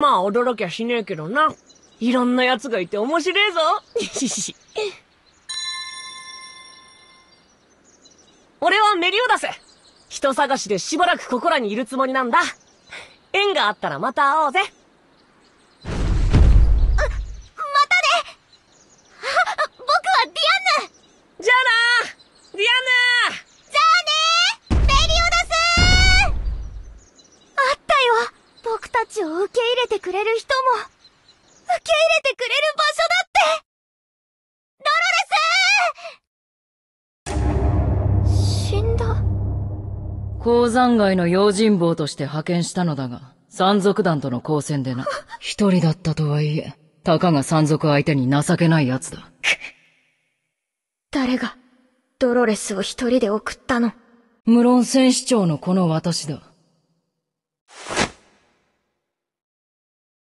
まあ驚きゃしねえけどな。いろんな奴がいて面白えぞ。俺はメリオダス。人探しでしばらくここらにいるつもりなんだ。縁があったらまた会おうぜ。またねあ、僕はディアンヌじゃあなディアンヌじゃあねメリオダスあったよたちを受けてくれる人も、受け入れてくれる場所だってドロレス死んだ鉱山街の用心棒として派遣したのだが、山賊団との交戦でな。一人だったとはいえ、たかが山賊相手に情けない奴だ。誰が、ドロレスを一人で送ったの無論戦士長のこの私だ。